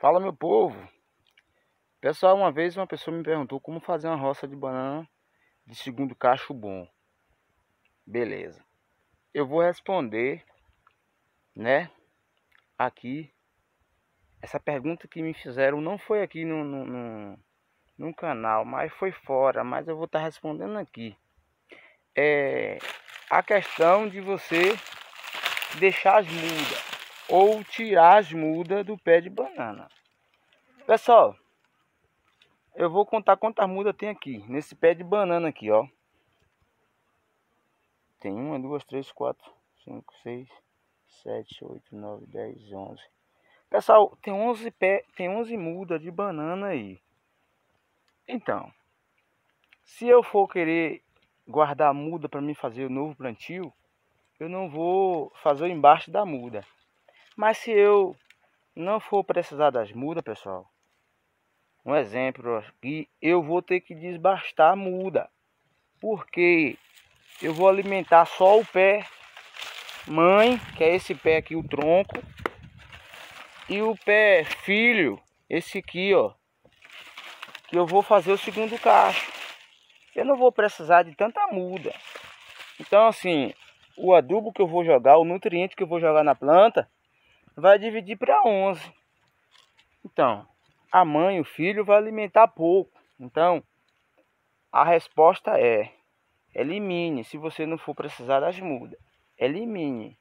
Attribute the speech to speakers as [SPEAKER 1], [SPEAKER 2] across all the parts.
[SPEAKER 1] Fala meu povo. Pessoal, uma vez uma pessoa me perguntou como fazer uma roça de banana de segundo cacho bom. Beleza. Eu vou responder, né? Aqui. Essa pergunta que me fizeram não foi aqui no, no, no, no canal, mas foi fora. Mas eu vou estar tá respondendo aqui. É a questão de você deixar as mudas ou tirar as mudas do pé de banana. Pessoal, eu vou contar quantas mudas tem aqui, nesse pé de banana aqui, ó. Tem uma, duas, três, quatro, cinco, seis, sete, oito, nove, dez, onze. Pessoal, tem onze pé, tem onze mudas de banana aí. Então, se eu for querer guardar a muda para mim fazer o novo plantio, eu não vou fazer embaixo da muda. Mas se eu não for precisar das mudas, pessoal, um exemplo aqui, eu vou ter que desbastar a muda. Porque eu vou alimentar só o pé mãe, que é esse pé aqui, o tronco. E o pé filho, esse aqui, ó. Que eu vou fazer o segundo cacho. Eu não vou precisar de tanta muda. Então, assim, o adubo que eu vou jogar, o nutriente que eu vou jogar na planta, vai dividir para 11. Então, a mãe, o filho vai alimentar pouco. Então, a resposta é: elimine. Se você não for precisar das mudas, elimine.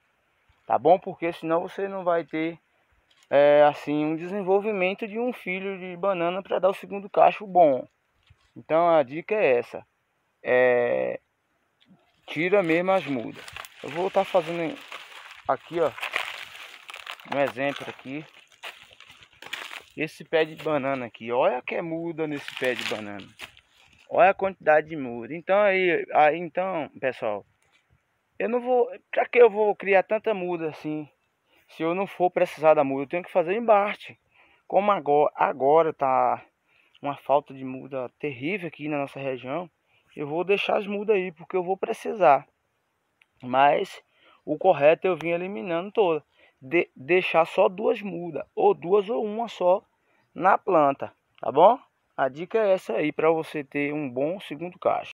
[SPEAKER 1] Tá bom? Porque senão você não vai ter é, assim um desenvolvimento de um filho de banana para dar o segundo cacho bom. Então a dica é essa: é, tira mesmo as mudas. Eu vou estar tá fazendo aqui, ó um exemplo aqui. Esse pé de banana aqui, olha que é muda nesse pé de banana. Olha a quantidade de muda. Então aí, aí então, pessoal, eu não vou, para que eu vou criar tanta muda assim? Se eu não for precisar da muda, eu tenho que fazer embate. Como agora, agora tá uma falta de muda terrível aqui na nossa região, eu vou deixar as mudas aí porque eu vou precisar. Mas o correto é eu vim eliminando toda de deixar só duas mudas, ou duas ou uma só na planta, tá bom? A dica é essa aí para você ter um bom segundo cacho.